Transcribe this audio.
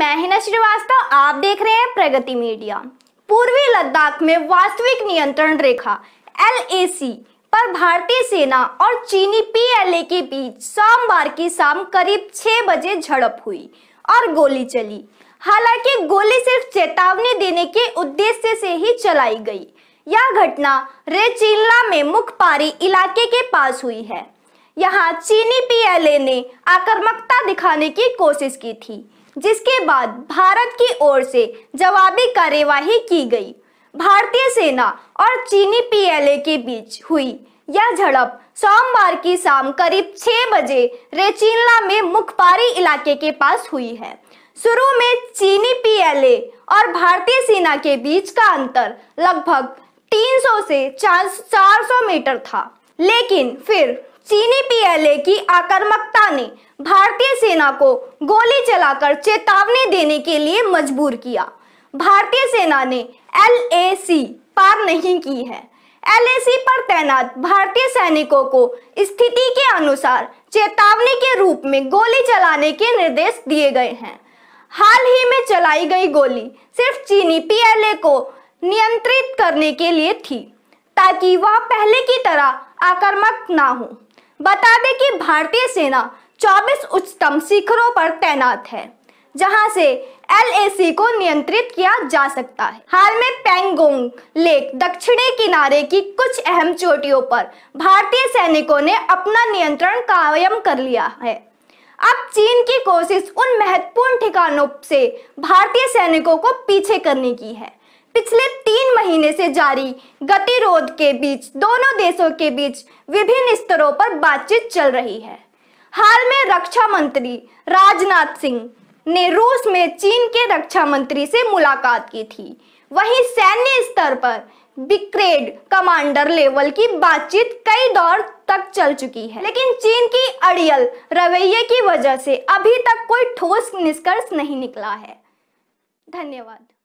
मैं हिना श्रीवास्तव आप देख रहे हैं प्रगति मीडिया पूर्वी लद्दाख में वास्तविक नियंत्रण रेखा एल पर भारतीय सेना और चीनी पीएलए के बीच सोमवार की शाम करीब 6 बजे झड़प हुई और गोली चली हालांकि गोली सिर्फ चेतावनी देने के उद्देश्य से ही चलाई गई यह घटना रेचिल्ला में मुखपारी इलाके के पास हुई है यहाँ चीनी पीएलए ने आक्रमकता दिखाने की कोशिश की थी जिसके बाद भारत की ओर से जवाबी कार्यवाही की गई भारतीय सेना और चीनी पीएलए के बीच हुई यह झड़प सोमवार की शाम करीब 6 बजे रेचिनला में मुखपारी इलाके के पास हुई है शुरू में चीनी पीएलए और भारतीय सेना के बीच का अंतर लगभग 300 से 400 मीटर था लेकिन फिर चीनी पीएलए की आक्रमकता ने भारतीय सेना को गोली चलाकर चेतावनी देने के लिए मजबूर किया भारतीय सेना ने एलएसी पार नहीं की है एलएसी पर तैनात भारतीय सैनिकों को स्थिति के अनुसार चेतावनी के रूप में गोली चलाने के निर्देश दिए गए हैं हाल ही में चलाई गई गोली सिर्फ चीनी पीएलए को नियंत्रित करने के लिए थी ताकि वह पहले की तरह आक्रमक ना हो बता दें कि भारतीय सेना 24 उच्चतम शिखरों पर तैनात है जहां से एलएसी को नियंत्रित किया जा सकता है हाल में पेंगोंग लेक दक्षिणी किनारे की कुछ अहम चोटियों पर भारतीय सैनिकों ने अपना नियंत्रण कायम कर लिया है अब चीन की कोशिश उन महत्वपूर्ण ठिकानों से भारतीय सैनिकों को पीछे करने की है पिछले तीन महीने से जारी गतिरोध के बीच दोनों देशों के बीच विभिन्न स्तरों पर बातचीत चल रही है हाल में रक्षा मंत्री राजनाथ सिंह ने रूस में चीन के रक्षा मंत्री से मुलाकात की थी वहीं सैन्य स्तर पर बिक्रेड कमांडर लेवल की बातचीत कई दौर तक चल चुकी है लेकिन चीन की अड़ियल रवैये की वजह से अभी तक कोई ठोस निष्कर्ष नहीं निकला है धन्यवाद